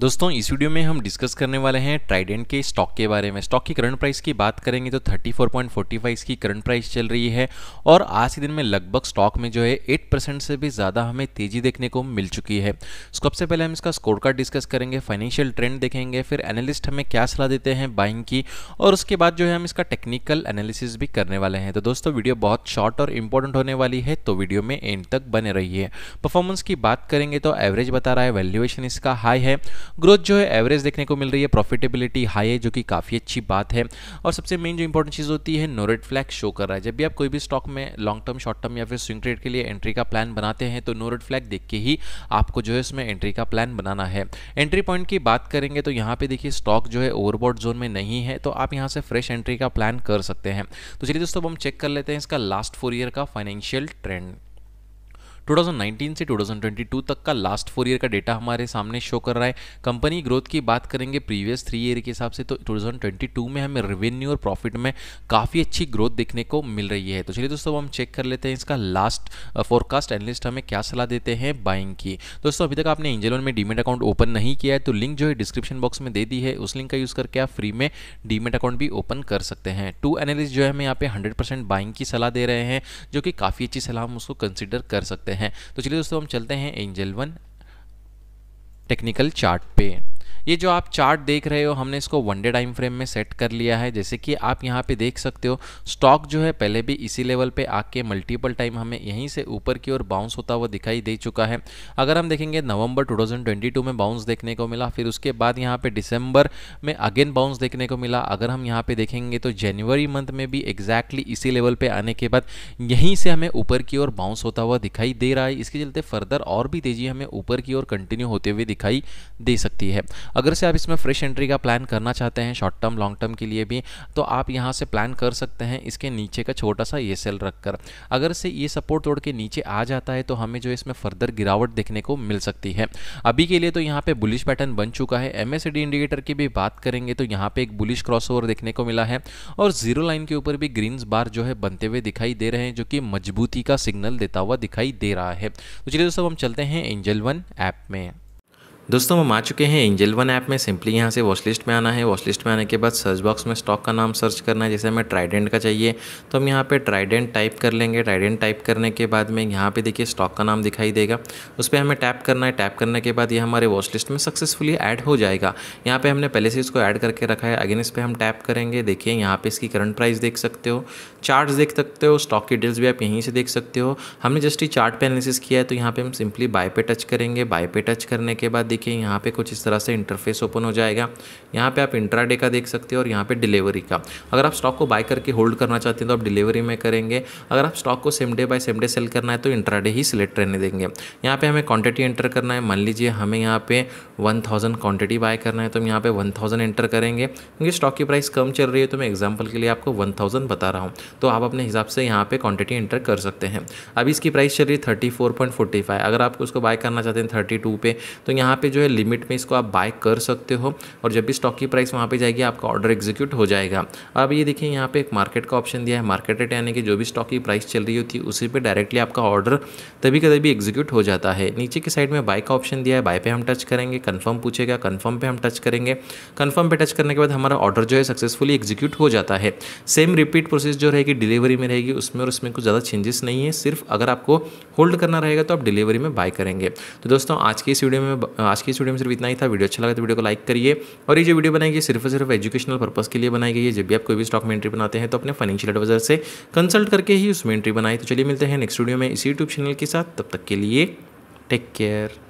दोस्तों इस वीडियो में हम डिस्कस करने वाले हैं ट्राइडेंट के स्टॉक के बारे में स्टॉक की करंट प्राइस की बात करेंगे तो 34.45 इसकी करंट प्राइस चल रही है और आज के दिन में लगभग स्टॉक में जो है 8 परसेंट से भी ज़्यादा हमें तेजी देखने को मिल चुकी है सबसे पहले हम इसका स्कोर कार्ड डिस्कस करेंगे फाइनेंशियल ट्रेंड देखेंगे फिर एनालिस्ट हमें क्या सलाह देते हैं बाइंग की और उसके बाद जो है हम इसका टेक्निकल एनालिसिस भी करने वाले हैं तो दोस्तों वीडियो बहुत शॉर्ट और इंपॉर्टेंट होने वाली है तो वीडियो में एंड तक बने रही है परफॉर्मेंस की बात करेंगे तो एवरेज बता रहा है वैल्यूएशन इसका हाई है ग्रोथ जो है एवरेज देखने को मिल रही है प्रॉफिटेबिलिटी हाई है जो कि काफ़ी अच्छी बात है और सबसे मेन जो इंपॉर्टेंट चीज़ होती है नोरेट फ्लैग शो कर रहा है जब भी आप कोई भी स्टॉक में लॉन्ग टर्म शॉर्ट टर्म या फिर स्विंग ट्रेड के लिए एंट्री का प्लान बनाते हैं तो नोरेट फ्लैग देख के ही आपको जो है उसमें एंट्री का प्लान बनाना है एंट्री पॉइंट की बात करेंगे तो यहाँ पे देखिए स्टॉक जो है ओवरबोर्ड जोन में नहीं है तो आप यहाँ से फ्रेश एंट्री का प्लान कर सकते हैं तो चलिए दोस्तों अब हम चेक कर लेते हैं इसका लास्ट फोर ईयर का फाइनेंशियल ट्रेंड 2019 से 2022 तक का लास्ट फोर ईयर का डेटा हमारे सामने शो कर रहा है कंपनी ग्रोथ की बात करेंगे प्रीवियस थ्री ईयर के हिसाब से तो 2022 में हमें रेवेन्यू और प्रॉफिट में काफ़ी अच्छी ग्रोथ देखने को मिल रही है तो चलिए दोस्तों हम चेक कर लेते हैं इसका लास्ट फोरकास्ट एनलिस्ट हमें क्या सलाह देते हैं बाइंग की दोस्तों अभी तक आपने एंजल में डीमेट अकाउंट ओपन नहीं किया है तो लिंक जो है डिस्क्रिप्शन बॉक्स में दे दी है उस लिंक का यूज़ करके आप फ्री में डीमेट अकाउंट भी ओपन कर सकते हैं टू एनालिस्ट जो है हमें यहाँ पे हंड्रेड बाइंग की सलाह दे रहे हैं जो कि काफ़ी अच्छी सलाह हम उसको कंसिडर कर सकते हैं हैं तो चलिए दोस्तों हम चलते हैं एंजल वन टेक्निकल चार्ट पे ये जो आप चार्ट देख रहे हो हमने इसको वन डे टाइम फ्रेम में सेट कर लिया है जैसे कि आप यहाँ पे देख सकते हो स्टॉक जो है पहले भी इसी लेवल पे आके मल्टीपल टाइम हमें यहीं से ऊपर की ओर बाउंस होता हुआ दिखाई दे चुका है अगर हम देखेंगे नवंबर 2022 में बाउंस देखने को मिला फिर उसके बाद यहाँ पे डिसम्बर में अगेन बाउंस देखने को मिला अगर हम यहाँ पे देखेंगे तो जनवरी मंथ में भी एग्जैक्टली इसी लेवल पर आने के बाद यहीं से हमें ऊपर की ओर बाउंस होता हुआ दिखाई दे रहा है इसके चलते फर्दर और भी तेजी हमें ऊपर की ओर कंटिन्यू होते हुए दिखाई दे सकती है अगर से आप इसमें फ्रेश एंट्री का प्लान करना चाहते हैं शॉर्ट टर्म लॉन्ग टर्म के लिए भी तो आप यहाँ से प्लान कर सकते हैं इसके नीचे का छोटा सा ये e सेल रखकर अगर से ये सपोर्ट तोड़ के नीचे आ जाता है तो हमें जो इसमें फर्दर गिरावट देखने को मिल सकती है अभी के लिए तो यहाँ पे बुलिश पैटर्न बन चुका है एम इंडिकेटर की भी बात करेंगे तो यहाँ पे एक बुलिश क्रॉस देखने को मिला है और जीरो लाइन के ऊपर भी ग्रीन बार जो है बनते हुए दिखाई दे रहे हैं जो कि मजबूती का सिग्नल देता हुआ दिखाई दे रहा है तो चलिए दोस्तों हम चलते हैं एंजल वन ऐप में दोस्तों हम आ चुके हैं एंजल वन ऐप में सिंपली यहाँ से वॉच लिस्ट में आना है वॉचलिस्ट लिस्ट में आने के बाद सर्च बॉक्स में स्टॉक का नाम सर्च करना है जैसे हमें ट्राइडेंट का चाहिए तो हम यहाँ पे ट्राइडेंट टाइप कर लेंगे ट्राइडेंट टाइप करने के बाद में यहाँ पे देखिए स्टॉक का नाम दिखाई देगा उस पर हमें टैप करना है टैप करने के बाद ये हमारे वॉच लिस्ट में सक्सेसफुली ऐड हो जाएगा यहाँ पर हमने पहले से इसको ऐड करके रखा है अगेन इस पर हम टैप करेंगे देखिए यहाँ पर इसकी करंट प्राइस देख सकते हो चार्ट देख सकते हो स्टॉक की डिटेल्स भी आप यहीं से देख सकते हो हमने जस्ट ही चार्ट पर एनालिसिस किया है तो यहाँ पर हम सिंपली बाय पे टच करेंगे बाय पे टच करने के बाद देखिए यहाँ पे कुछ इस तरह से इंटरफेस ओपन हो जाएगा यहाँ पे आप इंट्राडे का देख सकते हो और यहाँ पे डिलीवरी का अगर आप स्टॉक को बाय करके होल्ड करना चाहते हैं तो आप डिलीवरी में करेंगे अगर आप स्टॉक को same day buy same day sell करना है तो इंट्राडे ही सिलेक्ट रहने देंगे यहाँ पर हमें क्वान्टिटी एंटर करना है मान लीजिए हमें यहाँ पे वन थाउजेंड बाय करना है तो हम यहाँ पर वन थाउजेंड एंटर करेंगे क्योंकि स्टॉक की प्राइस कम चल रही है तो मैं एग्जाम्पल के लिए आपको वन थाउजेंड बता रहा हूँ तो आप अपने हिसाब से यहाँ पर क्वान्टिटी एंटर कर सकते हैं अभी इसकी प्राइस चल रही है thirty four point forty five अगर आपको उसको बाय करना चाहते हैं थर्टी टू पे तो यहाँ पे जो है लिमिट में इसको आप बाय कर सकते हो और जब भी स्टॉक की प्राइस वहाँ पर जाएगी आपका ऑर्डर एग्जीक्यूट हो जाएगा अब ये देखिए यहाँ पे एक मार्केट का ऑप्शन दिया है मार्केट रेट यानी कि जो भी स्टॉक की प्राइस चल रही होती है उसी पर डायरेक्टली आपका ऑर्डर तभी कभी भी एग्जीक्यूट हो जाता है नीचे की साइड में बाय का ऑप्शन दिया है बाय पर हम टच करेंगे कन्फर्म पूछेगा कन्फर्म पर हम टच करेंगे कन्फर्म पर टच करने के बाद हमारा ऑर्डर जो है सक्सेसफुली एग्जीक्यूट हो जाता है सेम रिपीट प्रोसेस जो रहेगी डिलीवरी में रहेगी उसमें और उसमें कुछ ज़्यादा चेंजेस नहीं है सिर्फ अगर आपको होल्ड करना रहेगा तो आप डिलीवरी में बाय करेंगे तो दोस्तों आज की इस वीडियो में आज की इस वीडियो में सिर्फ इतना ही था वीडियो अच्छा लगा तो वीडियो को लाइक करिए और ये जो वीडियो बनाई गई सिर्फ सिर्फ एजुकेशनल पर्पज़ के लिए बनाई गई है जब भी आप कोई भी स्टॉक में एंट्री बनाते हैं तो अपने फाइनेंशियल एडवाइजर से कंसल्ट करके ही उसमें एंट्री बनाए तो चलिए मिलते हैं नेक्स्ट वीडियो में इस यूट्यूब चैनल के साथ तब तक के लिए टेक केयर